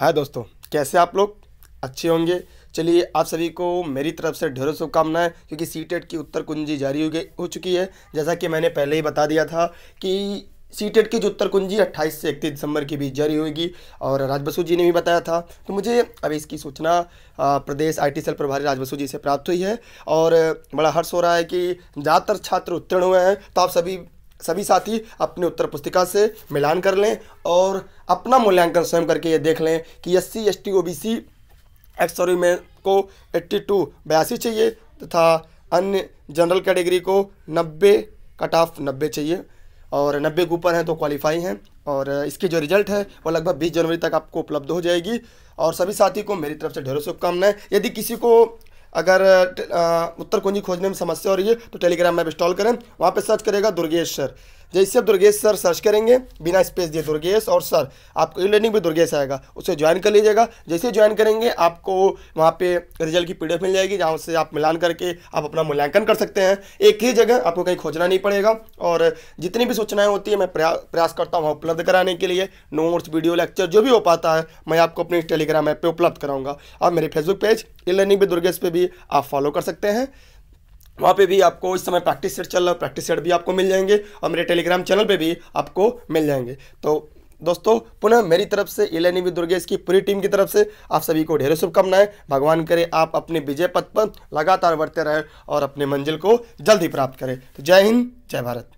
है हाँ दोस्तों कैसे आप लोग अच्छे होंगे चलिए आप सभी को मेरी तरफ से ढेरों शुभकामनाएं क्योंकि सी टेट e की उत्तर कुंजी जारी हो गई हो चुकी है जैसा कि मैंने पहले ही बता दिया था कि सी टेट e की जो उत्तर कुंजी 28 से 31 दिसंबर के बीच जारी होगी और राज बसु जी ने भी बताया था तो मुझे अभी इसकी सूचना प्रदेश आई टी सेल प्रभारी राज बसु जी से प्राप्त हुई है और बड़ा हर्ष हो रहा है कि ज़्यादातर छात्र उत्तीर्ण हुए हैं तो आप सभी सभी साथी अपने उत्तर पुस्तिका से मिलान कर लें और अपना मूल्यांकन स्वयं करके ये देख लें कि S C S T O B C X sorry में को एट्टी टू बयासी चाहिए तथा अन्य जनरल कैटेगरी को नब्बे कट ऑफ नब्बे चाहिए और नब्बे के ऊपर हैं तो क्वालिफाई हैं और इसकी जो रिजल्ट है वो लगभग बीस जनवरी तक आपको उपलब्ध हो जाएगी और सभी साथी को मेरी तरफ से ढेरों शुभकामनाएं यदि किसी को अगर उत्तर कुंजी खोजने में समस्या हो रही है तो टेलीग्राम ऐप इंस्टॉल करें वहाँ पर सर्च करेगा दुर्गेश सर जैसे आप दुर्गेश सर सर्च करेंगे बिना स्पेस दिए दुर्गेश और सर आपको ई लर्निंग भी दुर्गेश आएगा उसे ज्वाइन कर लीजिएगा जैसे ज्वाइन करेंगे आपको वहाँ पे रिजल्ट की पी मिल जाएगी जहाँ से आप मिलान करके आप अपना मूल्यांकन कर सकते हैं एक ही जगह आपको कहीं खोजना नहीं पड़ेगा और जितनी भी सूचनाएँ होती है मैं प्रयास करता हूँ वहाँ उपलब्ध कराने के लिए नोट्स वीडियो लेक्चर जो भी हो पाता है मैं आपको अपने टेलीग्राम ऐप पर उपलब्ध कराऊंगा और मेरे फेसबुक पेज ई लर्निंग भी दुर्गेश पर भी आप फॉलो कर सकते हैं वहाँ पे भी आपको इस समय प्रैक्टिस सेट चल रहा है प्रैक्टिस सेट भी आपको मिल जाएंगे और मेरे टेलीग्राम चैनल पे भी आपको मिल जाएंगे तो दोस्तों पुनः मेरी तरफ से इलेनी भी दुर्गेश की पूरी टीम की तरफ से आप सभी को ढेरों शुभकामनाएं भगवान करे आप अपने विजय पथ पर लगातार बढ़ते रहें और अपने मंजिल को जल्द प्राप्त करें तो जय हिंद जय भारत